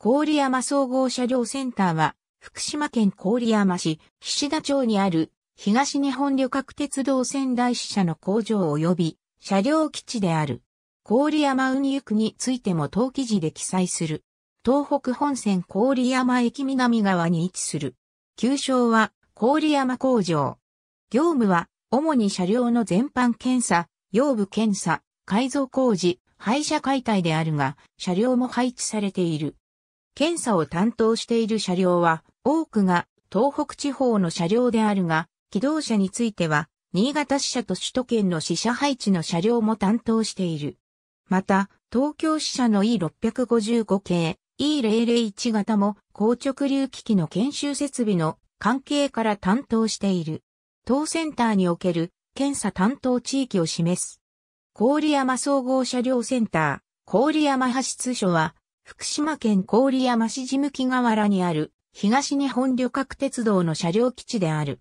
郡山総合車両センターは、福島県郡山市、菱田町にある、東日本旅客鉄道仙台支社の工場及び、車両基地である。郡山運輸区についても当記事で記載する。東北本線郡山駅南側に位置する。旧称は、郡山工場。業務は、主に車両の全般検査、用部検査、改造工事、廃車解体であるが、車両も配置されている。検査を担当している車両は多くが東北地方の車両であるが、機動車については新潟支社と首都圏の支社配置の車両も担当している。また、東京支社の E655 系 E001 型も硬直流機器の研修設備の関係から担当している。当センターにおける検査担当地域を示す。郡山総合車両センター、郡山派出所は福島県郡山市地向河原にある東日本旅客鉄道の車両基地である。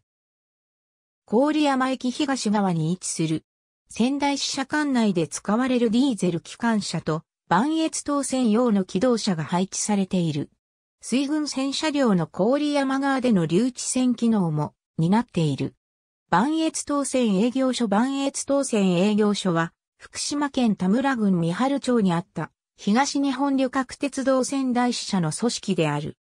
郡山駅東側に位置する仙台支社管内で使われるディーゼル機関車と万越当線用の機動車が配置されている。水軍戦車両の郡山側での留置線機能も担っている。万越当線営業所万越当線営業所は福島県田村郡三春町にあった東日本旅客鉄道仙台支社の組織である。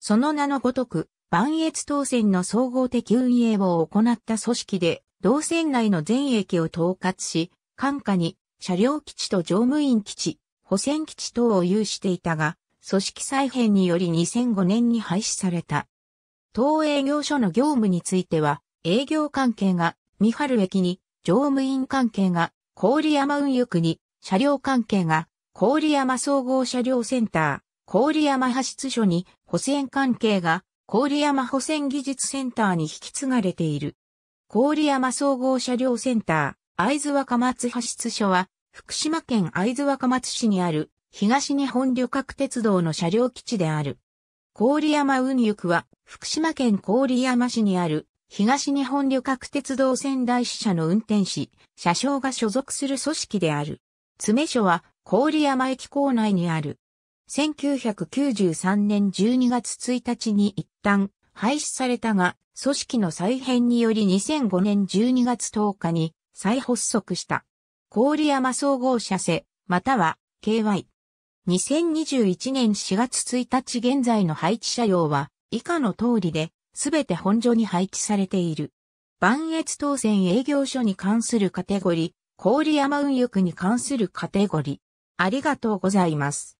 その名のごとく、万越当線の総合的運営を行った組織で、同線内の全駅を統括し、管下に車両基地と乗務員基地、保線基地等を有していたが、組織再編により2005年に廃止された。当営業所の業務については、営業関係が三春駅に、乗務員関係が郡山運輸区に、車両関係が郡山総合車両センター、郡山派出所に保線関係が郡山保線技術センターに引き継がれている。郡山総合車両センター、会津若松派出所は、福島県会津若松市にある東日本旅客鉄道の車両基地である。郡山運輸区は、福島県郡山市にある東日本旅客鉄道仙台支社の運転士、車掌が所属する組織である。詰所は郡山駅構内にある。1993年12月1日に一旦廃止されたが、組織の再編により2005年12月10日に再発足した。郡山総合社製、または KY。2021年4月1日現在の配置車両は以下の通りで、すべて本所に配置されている。万越当線営業所に関するカテゴリー、郡山運輸区に関するカテゴリー。ありがとうございます。